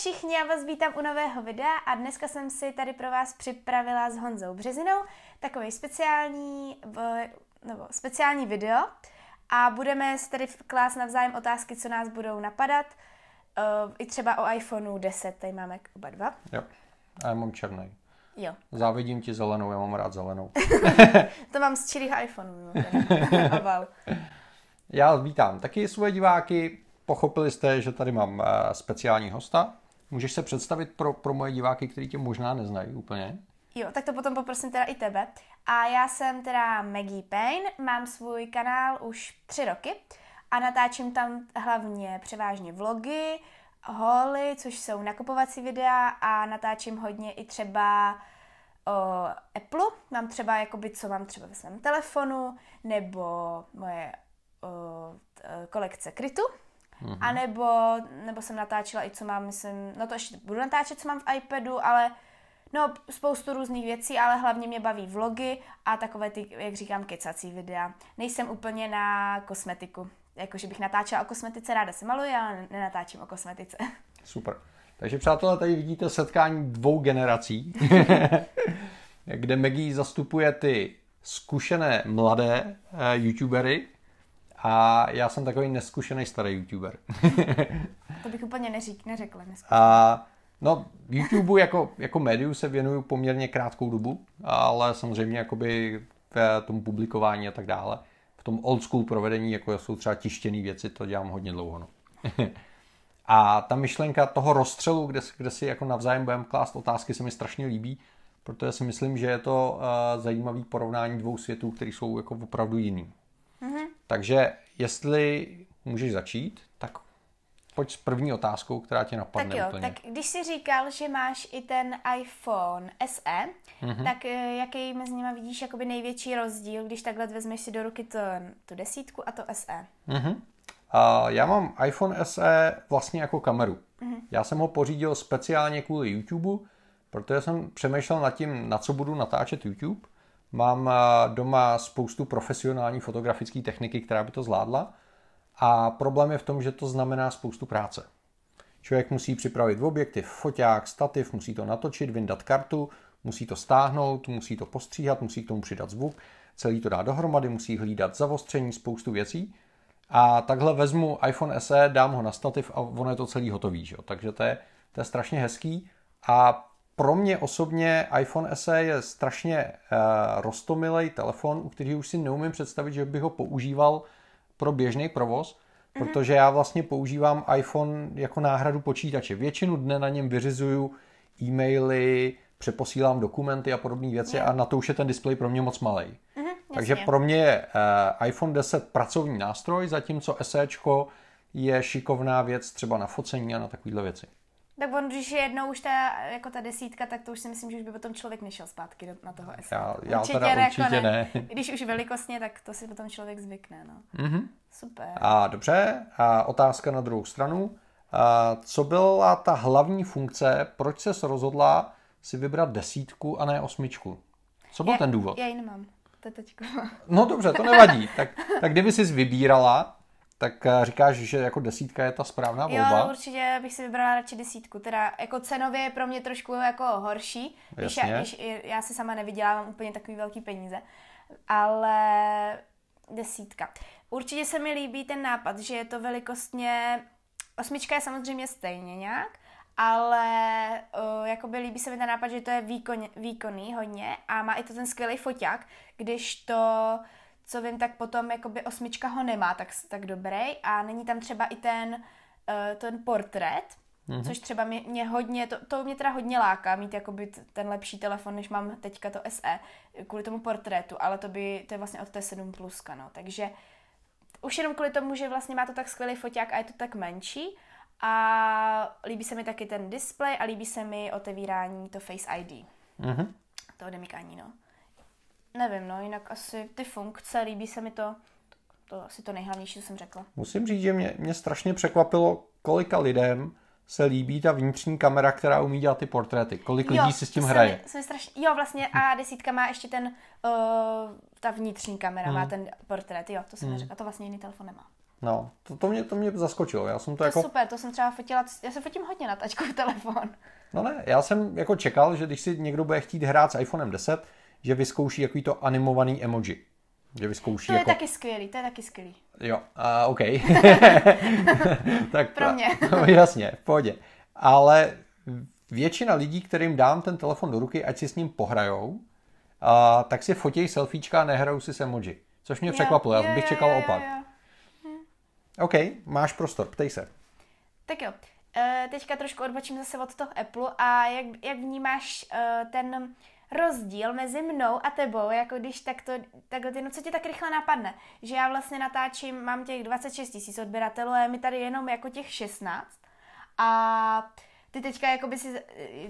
všichni, já vás vítám u nového videa a dneska jsem si tady pro vás připravila s Honzou Březinou takový speciální, nebo speciální video a budeme si tady klást navzájem otázky, co nás budou napadat, eh, i třeba o iPhoneu 10, tady máme oba dva. Jo, a já mám černý. Jo. Závidím ti zelenou, já mám rád zelenou. to mám z čirých iPhoneů. Já vítám taky svoje diváky. Pochopili jste, že tady mám eh, speciální hosta, Můžeš se představit pro, pro moje diváky, kteří tě možná neznají úplně? Jo, tak to potom poprosím teda i tebe. A já jsem teda Maggie Payne, mám svůj kanál už tři roky a natáčím tam hlavně převážně vlogy, holy, což jsou nakupovací videa a natáčím hodně i třeba o Apple. Mám třeba, jakoby, co mám třeba ve svém telefonu, nebo moje o, kolekce krytu, Mm-hmm. A nebo, nebo jsem natáčela i co mám, myslím, no to ještě budu natáčet, co mám v iPadu, ale no spoustu různých věcí, ale hlavně mě baví vlogy a takové ty, jak říkám, kecací videa. Nejsem úplně na kosmetiku, jakože bych natáčela o kosmetice, ráda se maluji, ale nenatáčím o kosmetice. Super. Takže přátelé, tady vidíte setkání dvou generací, kde Maggie zastupuje ty zkušené mladé uh, youtubery a já jsem takový neskušený starý youtuber. to bych úplně neřík, neřekla. Neskušený. A No, YouTube jako, jako médiu se věnuju poměrně krátkou dobu, ale samozřejmě jakoby v tom publikování a tak dále. V tom old school provedení, jako jsou třeba tištěné věci, to dělám hodně dlouho. No. a ta myšlenka toho rozstřelu, kde, kde si jako navzájem budeme klást otázky, se mi strašně líbí, protože si myslím, že je to uh, eh, zajímavé porovnání dvou světů, které jsou jako opravdu jiný. Mm-hmm. Takže jestli můžeš začít, tak pojď s první otázkou, která tě napadne Tak jo, úplně. tak když jsi říkal, že máš i ten iPhone SE, mm-hmm. tak eh, jaký mezi nimi vidíš jakoby největší rozdíl, když takhle vezmeš si do ruky to, tu desítku a to SE? Mm-hmm. A já mám iPhone SE vlastně jako kameru. Mm-hmm. Já jsem ho pořídil speciálně kvůli YouTube, protože jsem přemýšlel nad tím, na co budu natáčet YouTube Mám eh, doma spoustu profesionální fotografické techniky, která by to zvládla. A problém je v tom, že to znamená spoustu práce. Člověk musí připravit objektiv, foťák, stativ, musí to natočit, vyndat kartu, musí to stáhnout, musí to postříhat, musí k tomu přidat zvuk, celý to dá dohromady, musí hlídat zavostření, spoustu věcí. A takhle vezmu iPhone SE, dám ho na stativ a ono je to celý hotový. Že? Takže to je, to je strašně hezký a pro mě osobně iPhone SE je strašně uh, eh, rostomilej telefon, u kterého už si neumím představit, že bych ho používal pro běžný provoz, mm-hmm. protože já vlastně používám iPhone jako náhradu počítače. Většinu dne na něm vyřizuju e-maily, přeposílám dokumenty a podobné věci mm-hmm. a na to už je ten displej pro mě moc malý. Mm-hmm, Takže jasně. pro mě je uh, iPhone 10 pracovní nástroj, zatímco SEčko je šikovná věc třeba na focení a na takovéhle věci. Tak on, když je jednou už ta, jako ta desítka, tak to už si myslím, že už by potom člověk nešel zpátky do, na toho S. Já, já určitě, teda určitě ne. Jako ne. Když už velikostně, tak to si potom člověk zvykne. No. Mm-hmm. Super. A dobře, a otázka na druhou stranu. A co byla ta hlavní funkce, proč se rozhodla si vybrat desítku a ne osmičku? Co byl já, ten důvod? Já ji nemám. To teďko. No dobře, to nevadí. tak, tak kdyby jsi vybírala, tak eh, říkáš, že jako desítka je ta správná volba? Jo, určitě bych si vybrala radši desítku. Teda jako cenově je pro mě trošku jako horší, když já, když já si sama nevydělávám úplně takový velký peníze. Ale desítka. Určitě se mi líbí ten nápad, že je to velikostně... Osmička je samozřejmě stejně nějak, ale uh, jakoby líbí se mi ten nápad, že to je výkon, výkonný hodně a má i to ten skvělý foťák, když to... Uh, co vím, tak potom jakoby osmička ho nemá tak, tak dobrý a není tam třeba i ten, uh, ten portrét, mm-hmm. což třeba mě, mě hodně, to, to mě teda hodně láká mít jakoby ten lepší telefon, než mám teďka to SE, kvůli tomu portrétu, ale to by, to je vlastně od té 7 pluska, no, takže už jenom kvůli tomu, že vlastně má to tak skvělý foťák a je to tak menší a líbí se mi taky ten displej a líbí se mi otevírání to Face ID. Mm-hmm. To odemykání, no nevím, no, jinak asi ty funkce, líbí se mi to. To asi to nejhlavnější, co jsem řekla. Musím říct, že mě, mě strašně překvapilo, kolika lidem se líbí ta vnitřní kamera, která umí dělat ty portréty. Kolik jo, lidí si s tím hraje? Jsem, mi strašně, jo, vlastně a desítka má ještě ten, uh, ta vnitřní kamera hmm. má ten portrét, jo, to jsem hmm. řekla, to vlastně jiný telefon nemá. No, to, to, mě, to mě zaskočilo. Já jsem to, to jako... super, to jsem třeba fotila, já se fotím hodně na tačku telefon. No ne, já jsem jako čekal, že když si někdo bude chtít hrát s iPhonem 10, že vyzkouší jaký to animovaný emoji. Že vyzkouší to je jako... taky skvělý, to je taky skvělý. Jo, a uh, OK. tak Pro mě. no, jasně, v pohodě. Ale většina lidí, kterým dám ten telefon do ruky, ať si s ním pohrajou, uh, tak si fotí selfiečka a nehrajou si s emoji. Což mě jo, překvapilo, já bych čekal jo, opak. Jo, hm. OK, máš prostor, ptej se. Tak jo, eh, teďka trošku odbočím zase od toho Apple a jak, jak vnímáš eh, ten rozdíl mezi mnou a tebou, jako když takto, tak ty, no co tě tak rychle napadne, že já vlastně natáčím, mám těch 26 tisíc odběratelů a je mi tady jenom jako těch 16 a ty teďka jako by si,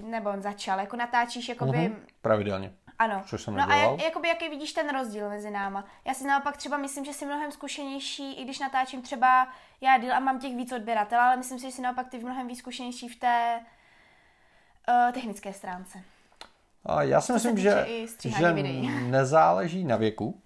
nebo on začal, jako natáčíš jako by... Mm-hmm, pravidelně. Ano. Což jsem no nedělal. a jak, jakoby, jaký vidíš ten rozdíl mezi náma? Já si naopak třeba myslím, že jsi mnohem zkušenější, i když natáčím třeba já díl a mám těch víc odběratelů, ale myslím si, že jsi naopak ty mnohem víc zkušenější v té uh, technické stránce. Já si myslím, že, že nezáleží na věku,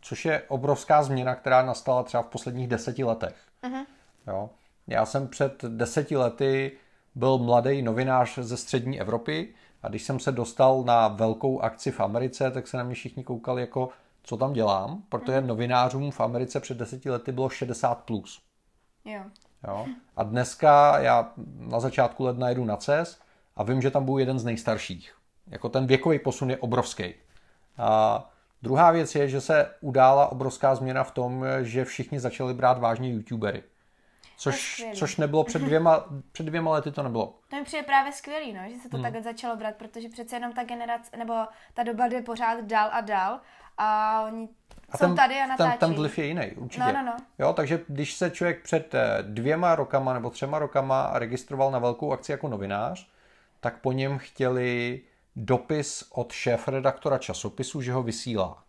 což je obrovská změna, která nastala třeba v posledních deseti letech. Uh-huh. Jo. Já jsem před deseti lety byl mladý novinář ze střední Evropy a když jsem se dostal na velkou akci v Americe, tak se na mě všichni koukali jako, co tam dělám, protože uh-huh. novinářům v Americe před deseti lety bylo 60+. Plus. Jo. Jo. A dneska já na začátku ledna jedu na CES a vím, že tam budu jeden z nejstarších. Jako ten věkový posun je obrovský. A druhá věc je, že se udála obrovská změna v tom, že všichni začali brát vážně youtubery. Což, což nebylo před dvěma, před dvěma lety, to nebylo. To mi přijde právě skvělý, no, že se to hmm. takhle začalo brát, protože přece jenom ta generace, nebo ta doba jde pořád dál a dál a oni a jsou ten, tady a natáčí. Ten, ten vliv je jiný, určitě. No, no, no. Jo, takže když se člověk před eh, dvěma rokama nebo třema rokama registroval na velkou akci jako novinář, tak po něm chtěli dopis od šéf-redaktora časopisu, že ho vysílá.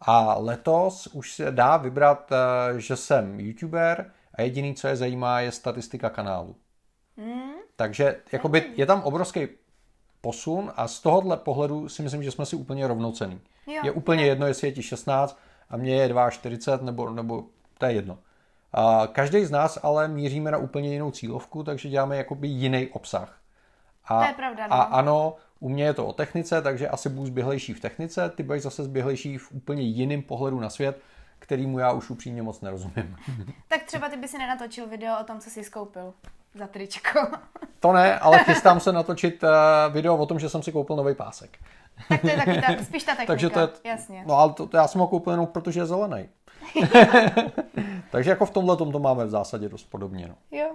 A letos už se dá vybrat, eh, že jsem youtuber a jediný, co je zajímá, je statistika kanálu. Mm. Takže jakoby, je tam obrovský posun a z tohohle pohledu si myslím, že jsme si úplně rovnocený. Jo. Je úplně jo. jedno, jestli je ti 16 a mě je 42 nebo, nebo to je jedno. A každý z nás ale míříme na úplně jinou cílovku, takže děláme jakoby jiný obsah. A, to je pravda. No. A ano, u mě je to o technice, takže asi budu zběhlejší v technice, ty budeš zase zběhlejší v úplně jiném pohledu na svět, kterýmu já už upřímně moc nerozumím. Tak třeba ty by si nenatočil video o tom, co jsi skoupil za tričko. To ne, ale chystám se natočit eh, video o tom, že jsem si koupil nový pásek. Tak to je taky ta, spíš ta technika, Takže to je, jasně. No ale to, to já jsem ho koupil jenom, protože je zelený. Takže jako v tomhle tom to máme v zásadě dost podobně. No. Jo,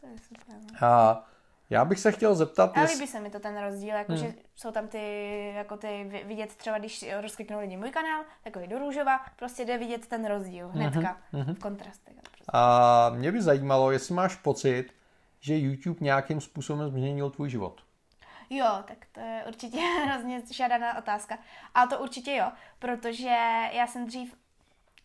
to je super. No. A, já bych se chtěl zeptat... A jest... se mi to ten rozdíl, jako, hmm. že jsou tam ty, jako ty vidět třeba, když rozkliknou lidi můj kanál, takový do růžova, prostě jde vidět ten rozdíl mhm, hnedka mm-hmm. v kontrastech. No, prostě. A mě by zajímalo, jestli máš pocit, že YouTube nějakým způsobem změnil tvůj život. Jo, tak to je určitě hrozně žádaná otázka. A to určitě jo, protože já jsem dřív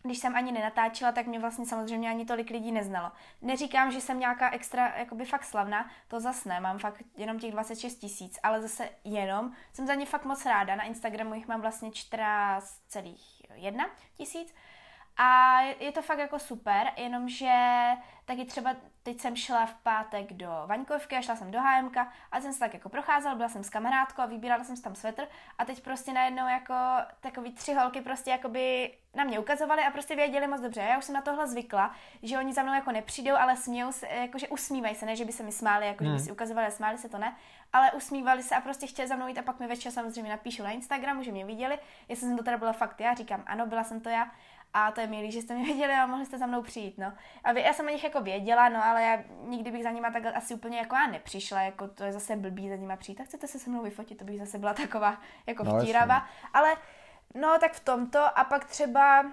když jsem ani nenatáčela, tak mě vlastně samozřejmě ani tolik lidí neznalo. Neříkám, že jsem nějaká extra, jakoby fakt slavná, to zas ne, mám fakt jenom těch 26 tisíc, ale zase jenom, jsem za ně fakt moc ráda, na Instagramu jich mám vlastně 14,1 tisíc, a je to fakt jako super, jenomže taky třeba teď jsem šla v pátek do Vaňkovky a šla jsem do HMK a jsem se tak jako procházela, byla jsem s kamarádkou a vybírala jsem tam svetr a teď prostě najednou jako takový tři holky prostě jakoby na mě ukazovali a prostě věděli moc dobře. Já už jsem na tohle zvykla, že oni za mnou jako nepřijdou, ale smějou se, jakože usmívají se, ne, že by se mi smáli, jako hmm. že by hmm. si ukazovali a smáli se to ne, ale usmívali se a prostě chtěli za mnou jít a pak mi večer samozřejmě napíšu na Instagramu, že mě viděli, jestli jsem to teda byla fakt já, říkám ano, byla jsem to já a to je milý, že jste mě věděli a mohli jste za mnou přijít, no. A já jsem o nich jako věděla, no, ale já nikdy bych za nima tak asi úplně jako já nepřišla, jako to je zase blbý za nima přijít. Tak chcete se se mnou vyfotit, to bych zase byla taková jako no, vtírava. Ale no, tak v tomto a pak třeba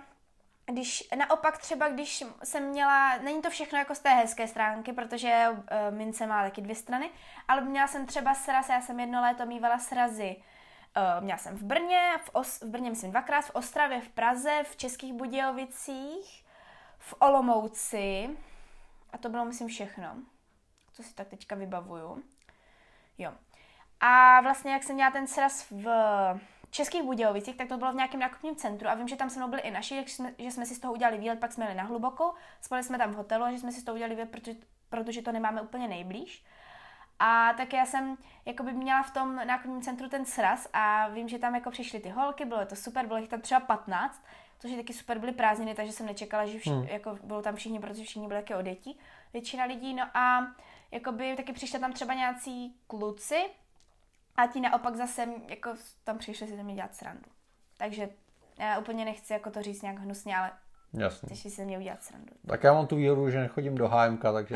když, naopak třeba, když jsem měla, není to všechno jako z té hezké stránky, protože uh, mince má taky dvě strany, ale měla jsem třeba sraz, já jsem jedno léto mývala srazy, uh, Uh, měla jsem v Brně, v, Os- v Brně myslím dvakrát, v Ostravě, v Praze, v Českých Budějovicích, v Olomouci a to bylo myslím všechno, co si tak teďka vybavuju. Jo. A vlastně jak jsem měla ten sraz v Českých Budějovicích, tak to bylo v nějakém nákupním centru a vím, že tam se mnou byli i naši, že jsme, že jsme si z toho udělali výlet, pak jsme jeli na hluboko, spali jsme tam v hotelu a že jsme si z toho udělali výlet, protože, protože to nemáme úplně nejblíž. A tak já jsem jakoby měla v tom nákupním centru ten sraz a vím, že tam jako přišly ty holky, bylo to super, bylo jich tam třeba 15, což je taky super, byly prázdniny, takže jsem nečekala, že vši- hmm. jako bylo tam všichni, protože všichni byli taky o děti, většina lidí, no a jakoby taky přišli tam třeba nějací kluci a ti naopak zase jako tam přišli si tam dělat srandu. Takže já eh, úplně nechci jako to říct nějak hnusně, ale Jasně. Těší se mě udělat srandu. Tak já mám tu výhodu, že nechodím do HMK, takže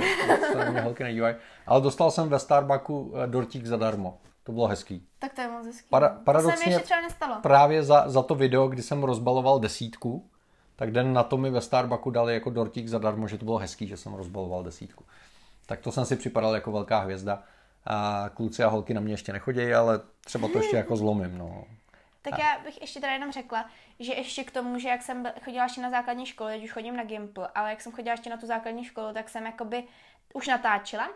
se na mě holky nedívají. Ale dostal jsem ve Starbucku eh, dortík zadarmo. To bylo hezký. Tak to je moc hezký. Para, paradoxně, to se mi ještě třeba nestalo. Právě za, za to video, kdy jsem rozbaloval desítku, tak den na to mi ve Starbucku dali jako dortík zadarmo, že to bylo hezký, že jsem rozbaloval desítku. Tak to jsem si připadal jako velká hvězda. A kluci a holky na mě ještě nechodí, ale třeba to ještě jako zlomím. No. Tak já bych ještě teda jenom řekla, že ještě k tomu, že jak jsem chodila ještě na základní školu, teď už chodím na Gimple, ale jak jsem chodila ještě na tu základní školu, tak jsem jakoby už natáčela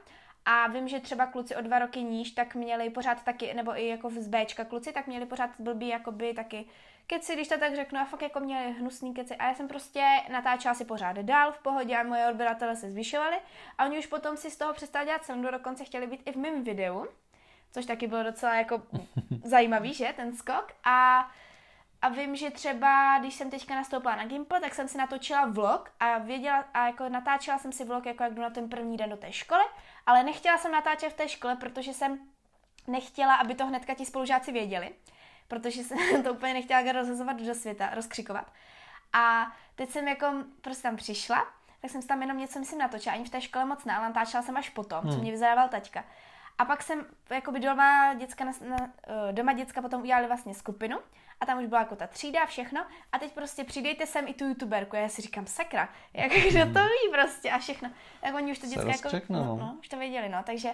a vím, že třeba kluci o dva roky níž, tak měli pořád taky, nebo i jako z Bčka kluci, tak měli pořád blbý jakoby taky keci, když to tak řeknu, a fakt jako měli hnusný keci. A já jsem prostě natáčela si pořád dál v pohodě a moje odběratele se zvyšovaly. a oni už potom si z toho přestali dělat srandu, dokonce chtěli být i v mém videu což taky bylo docela jako zajímavý, že, ten skok. A, a vím, že třeba, když jsem teďka nastoupila na Gimple, tak jsem si natočila vlog a věděla, a jako natáčela jsem si vlog, jako jak jdu na ten první den do té školy, ale nechtěla jsem natáčet v té škole, protože jsem nechtěla, aby to hnedka ti spolužáci věděli, protože jsem to úplně nechtěla jako rozhazovat do světa, rozkřikovat. A teď jsem jako prostě tam přišla, tak jsem si tam jenom něco, myslím, natočila. Ani v té škole moc ne, ale natáčela jsem až potom, hmm. co mě vyzadával taťka. A pak jsem jakoby doma děcka, na, na, eh, doma děcka potom udělali vlastně skupinu a tam už byla jako ta třída a všechno a teď prostě přidejte sem i tu youtuberku. A já si říkám, sakra, jak kdo to hmm. ví prostě a všechno. Tak oni už to děcka jako, no, no, už to věděli, no, takže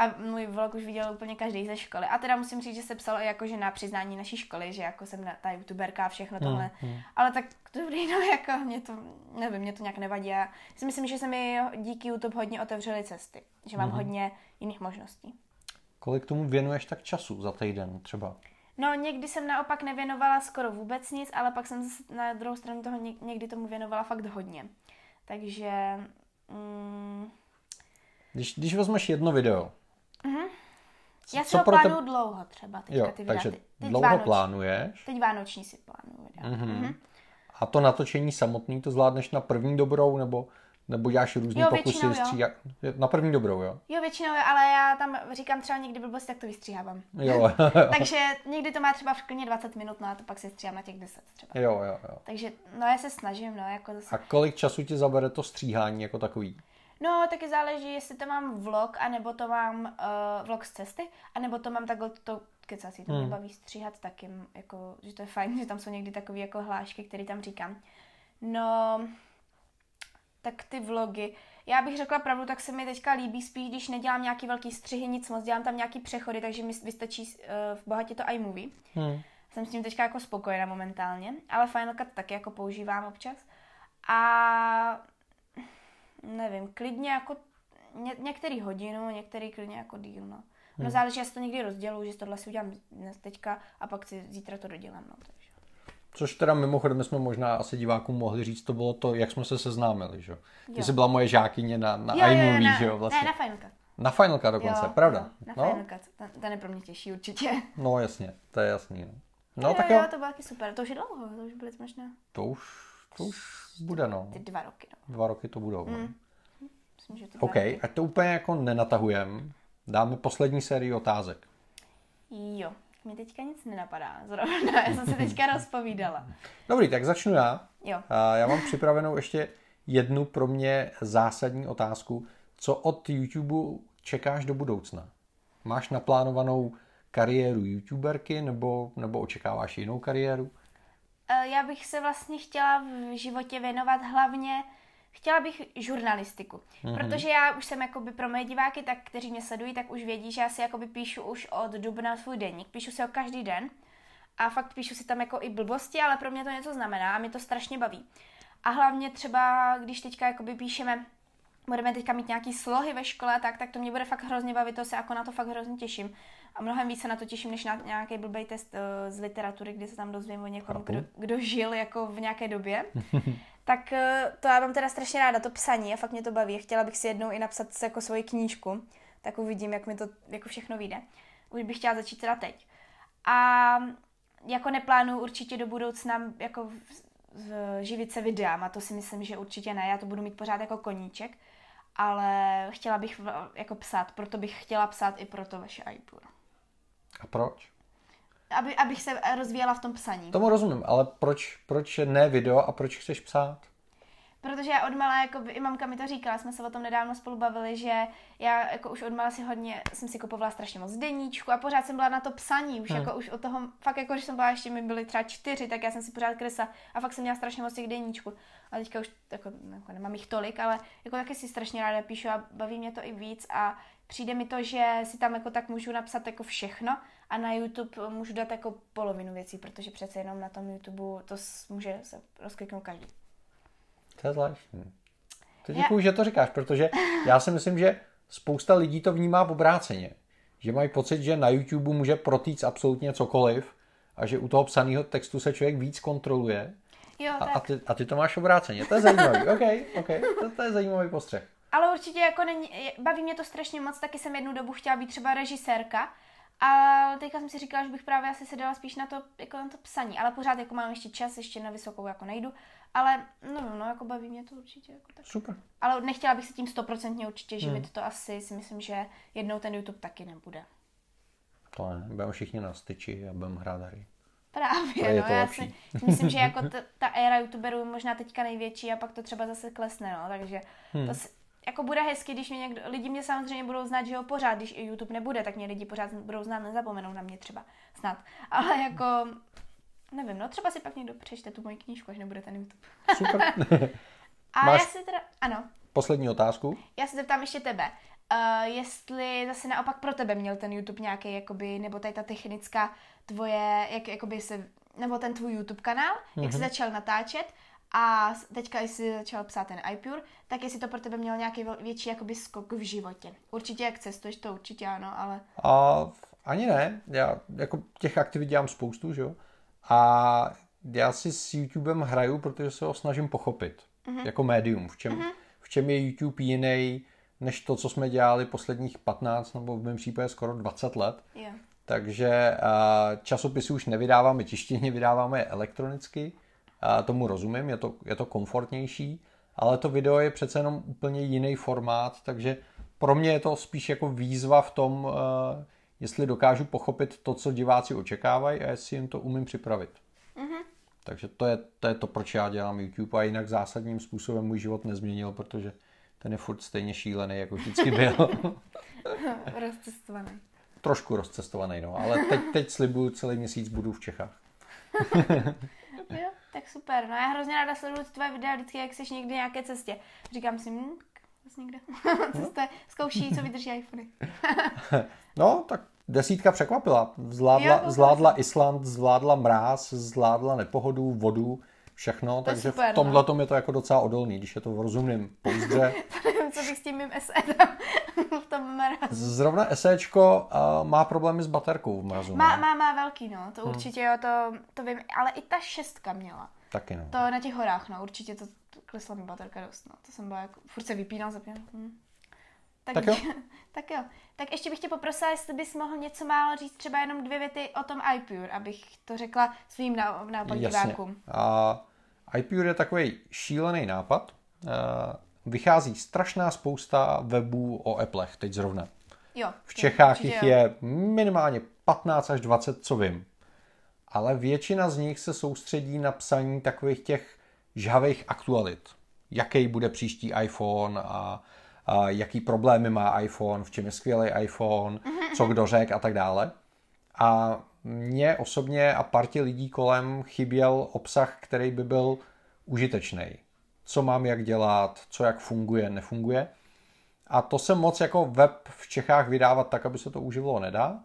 a můj vlog už viděl úplně každý ze školy. A teda musím říct, že se psalo i jako, že na přiznání naší školy, že jako jsem na, ta youtuberka a všechno mm, tohle. Mm. Ale tak dobrý, no jako mě to, nevím, mě to nějak nevadí. Já si myslím, že se mi díky YouTube hodně otevřely cesty. Že mám mm. hodně jiných možností. Kolik tomu věnuješ tak času za týden třeba? No, někdy jsem naopak nevěnovala skoro vůbec nic, ale pak jsem zase na druhou stranu toho někdy tomu věnovala fakt hodně. Takže... Mm... Když, když vezmeš jedno video, Mhm. Já si ho plánuju te... dlouho třeba teďka jo, ty videa. Takže teď dlouho vánoční. plánuješ. Teď vánoční si plánuju Mm-hmm. Mm-hmm. A to natočení samotný to zvládneš na první dobrou, nebo, nebo děláš různý jo, pokusy vystříhat? Na první dobrou, jo? Jo, většinou jo, ale já tam říkám třeba někdy blbost, tak to vystříhávám. Jo. takže někdy to má třeba v klidně 20 minut, no a to pak se stříhám na těch 10 třeba. Jo, jo, jo. Takže no já se snažím, no jako zase. A kolik času ti zabere to stříhání jako takový? No, taky záleží, jestli to mám vlog, anebo to mám uh, vlog z cesty, anebo to mám takhle to kecací, to mě hmm. baví stříhat taky, jako, že to je fajn, že tam jsou někdy takové jako hlášky, které tam říkám. No, tak ty vlogy. Já bych řekla pravdu, tak se mi teďka líbí spíš, když nedělám nějaký velký střihy, nic moc, dělám tam nějaký přechody, takže mi vystačí uh, v bohatě to iMovie. Hmm. Jsem s tím teďka jako spokojená momentálně, ale Final Cut taky jako používám občas. A nevím, klidně jako ně, některý hodinu, některý klidně jako díl, no. No hmm. záleží, jestli to někdy rozděluji, že tohle si udělám dnes teďka a pak si zítra to dodělám, no. Takže. Což teda mimochodem jsme možná asi divákům mohli říct, to bylo to, jak jsme se seznámili, že jo? Ty jsi byla moje žákyně na, na jo, iMovie, jo, na, že jo? Vlastně. Ne, na Finalka. Na Final dokonce, jo, pravda. Jo, na no? Final to, je pro mě těžší určitě. No jasně, to je jasný. No, no tak jo, jo. to bylo taky super, to už je dlouho, to už byly možná. To už to už bude, no. Ty dva roky, no. Dva roky to budou. Mm. No. Hmm. Myslím, že to OK, roky. ať to úplně jako nenatahujem. Dáme poslední sérii otázek. Jo, mě teďka nic nenapadá zrovna, já jsem se teďka rozpovídala. Dobrý, tak začnu já. Jo. Já mám připravenou ještě jednu pro mě zásadní otázku. Co od YouTube čekáš do budoucna? Máš naplánovanou kariéru youtuberky nebo, nebo očekáváš jinou kariéru? Eh, já bych se vlastně chtěla v životě věnovat hlavně, chtěla bych žurnalistiku. Mm-hmm. Protože já už jsem jakoby pro moje diváky, tak kteří mě sledují, tak už vědí, že já si jakoby píšu už od dubna svůj denník. Píšu si ho každý den a fakt píšu si tam jako i blbosti, ale pro mě to něco znamená a mě to strašně baví. A hlavně třeba, když teďka jakoby píšeme budeme teďka mít nějaký slohy ve škole, tak, tak to mě bude fakt hrozně bavit, to se jako na to fakt hrozně těším. A mnohem více na to těším, než na nějaký blbý test uh, z literatury, kde se tam dozvím o někom, kdo, kdo žil jako v nějaké době. tak uh, to já mám teda strašně ráda, to psaní a fakt mě to baví. Chtěla bych si jednou i napsat jako svoji knížku, tak uvidím, jak mi to jako všechno vyjde. Už bych chtěla začít teda teď. A jako neplánuju určitě do budoucna jako v, v, živit se videama, to si myslím, že určitě ne, já to budu mít pořád jako koníček, ale chtěla bych jako psát, proto bych chtěla psát i pro to vaše iPur. A proč? Aby, abych se rozvíjela v tom psaní. Tomu rozumím, ale proč, proč ne video a proč chceš psát? Protože já od malá, jako by, i mamka mi to říkala, jsme se o tom nedávno spolu bavili, že já jako už od malá si hodně, jsem si kupovala strašně moc deníčku a pořád jsem byla na to psaní, už hmm. jako už od toho, fakt jako když jsem byla ještě, mi byly třeba čtyři, tak já jsem si pořád kresla a fakt jsem měla strašně moc těch deníčku. A teďka už jako, jako nemám jich tolik, ale jako taky si strašně ráda píšu a baví mě to i víc a přijde mi to, že si tam jako tak můžu napsat jako všechno a na YouTube můžu dát jako polovinu věcí, protože přece jenom na tom YouTube to může se rozkliknout každý. To je zvláštní. To děkuji, já... že to říkáš, protože já si myslím, že spousta lidí to vnímá v obráceně. Že mají pocit, že na YouTube může protýct absolutně cokoliv a že u toho psaného textu se člověk víc kontroluje. Jo, tak. a, a, ty, a ty to máš obráceně. To je zajímavý, OK, OK, to, to je zajímavý postřeh. Ale určitě jako není, baví mě to strašně moc, taky jsem jednu dobu chtěla být třeba režisérka a teďka jsem si říkala, že bych právě asi se dala spíš na to, jako na to psaní, ale pořád jako mám ještě čas, ještě na vysokou jako nejdu, ale no, no, no jako baví mě to určitě. Jako tak. Super. Ale nechtěla bych se tím stoprocentně určitě živit, hmm. to asi si myslím, že jednou ten YouTube taky nebude. To ne, budeme všichni na styči a budeme hrát hry. Právě, no, To no, já lepší. si myslím, že jako t- ta éra youtuberů je možná teďka největší a pak to třeba zase klesne, no, takže hmm. to si, jako bude hezky, když mě někdo, lidi mě samozřejmě budou znát, že jo, pořád, když i YouTube nebude, tak mě lidi pořád budou znát, nezapomenou na mě třeba snad. Ale jako, nevím, no třeba si pak někdo přečte tu moji knížku, až nebude ten YouTube. Super. A Máš já si teda, ano. Poslední otázku. Já se zeptám ještě tebe. Uh, jestli zase naopak pro tebe měl ten YouTube nějaký, jakoby, nebo tady ta technická tvoje, jak, jakoby se, nebo ten tvůj YouTube kanál, mm-hmm. jak se mhm. začal natáčet, a teďka jsi začal psát ten iPure, tak jestli to pro tebe mělo nějaký větší jakoby skok v životě. Určitě jak cestuješ, to určitě ano, ale... A, ani ne, já jako těch aktivit dělám spoustu, že jo? A já si s YouTubem hraju, protože se ho snažím pochopit. Mm-hmm. Jako médium, v čem, mm-hmm. v čem je YouTube jiný než to, co jsme dělali posledních 15 nebo v mém případě skoro 20 let. Yeah. Takže eh, časopisy už nevydáváme tištěně, vydáváme je elektronicky a tomu rozumím, je to, je to komfortnější, ale to video je přece jenom úplně jiný formát, takže pro mě je to spíš jako výzva v tom, eh, jestli dokážu pochopit to, co diváci očekávají a jestli jim to umím připravit. Mm-hmm. Takže to je, to je to, proč já dělám YouTube a jinak zásadním způsobem můj život nezměnil, protože ten je furt stejně šílený, jako vždycky byl. rozcestovaný. Trošku rozcestovaný, no, ale teď, teď slibuju, celý měsíc budu v Čechách. tak super. No já hrozně ráda sleduju tvoje videa vždycky, jak jsi někdy nějaké cestě. Říkám si, hm, zase někde cestuje, zkouší, co vydrží iPhony. no, tak desítka překvapila. Zvládla, jo, zvládla Island, zvládla mráz, zvládla nepohodu, vodu všechno, to takže super, v tomhle tom no. je to jako docela odolný, když je to v rozumném pouzdře. nevím, co bych s tím mým esetem v tom mrazu. Zrovna esečko uh, má problémy s baterkou v mrazu. Má, má, má velký, no, to hmm. určitě, hmm. jo, to, to vím, ale i ta šestka měla. Taky no. To na těch horách, no, určitě to klesla mi baterka dost, no, to jsem byla jako, furt se vypínal, zapínal. Hm. Tak, tak, jo. tak jo. Tak ještě bych tě poprosila, jestli bys mohl něco málo říct, třeba jenom dvě věty o tom iPure, abych to řekla svým na, na divákům. A iPure je takový šílený nápad. Eh, vychází strašná spousta webů o Applech teď zrovna. Jo, v Čechách jich je minimálně 15 až 20, co vím. Ale většina z nich se soustředí na psaní takových těch žhavých aktualit. Jaký bude příští iPhone a, a jaký problémy má iPhone, v čem je skvělý iPhone, mhm, co mhm. kdo řekl a tak dále. A mně osobně a partě lidí kolem chyběl obsah, který by byl užitečný. Co mám jak dělat, co jak funguje, nefunguje. A to se moc jako web v Čechách vydávat tak, aby se to uživilo nedá.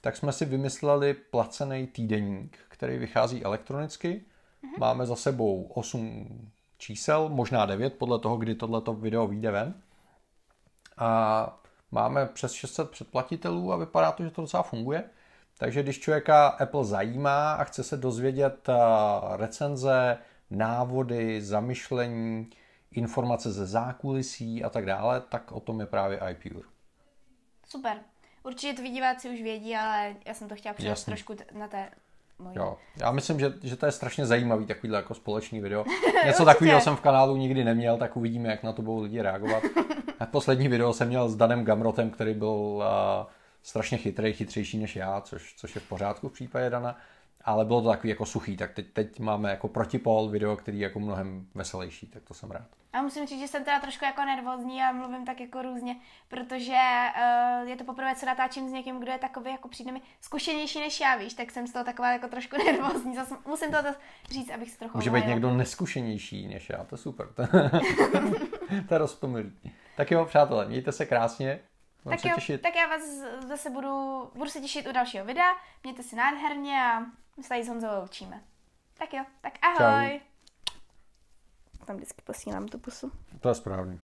Tak jsme si vymysleli placený týdeník, který vychází elektronicky. Mhm. Máme za sebou 8 čísel, možná 9, podle toho, kdy tohleto video vyjde ven. A máme přes 600 předplatitelů a vypadá to, že to docela funguje. Takže když člověka Apple zajímá a chce se dozvědět eh, recenze, návody, zamyšlení, informace ze zákulisí a tak dále, tak o tom je právě iPure. Super. Určitě to vidíváci už vědí, ale já jsem to chtěla přijít trošku na té Jo. Já myslím, že, že to je strašně zajímavý takovýhle jako společný video. Něco takového jsem v kanálu nikdy neměl, tak uvidíme, jak na to budou lidi reagovat. A poslední video jsem měl s Danem Gamrotem, který byl uh, strašně chytrý, chytřejší než já, což, což je v pořádku v případě Dana, ale bylo to takový jako suchý, tak teď, teď máme jako protipol video, který je jako mnohem veselější, tak to jsem rád. A musím říct, že jsem teda trošku jako nervózní a mluvím tak jako různě, protože uh, je to poprvé, co natáčím s někým, kdo je takový, jako přijde mi zkušenější než já, víš, tak jsem z toho taková jako trošku nervózní. Zas, musím to říct, abych se trochu... Může být někdo neskušenější než já, to je super. to je Tak jo, přátelé, mějte se krásně, Mám tak jo, těšit. tak já vás zase budu, budu se těšit u dalšího videa. Mějte se nádherně a my se tady s Honzovou učíme. Tak jo, tak ahoj. Čau. Tam vždycky posílám tu pusu. To je správně.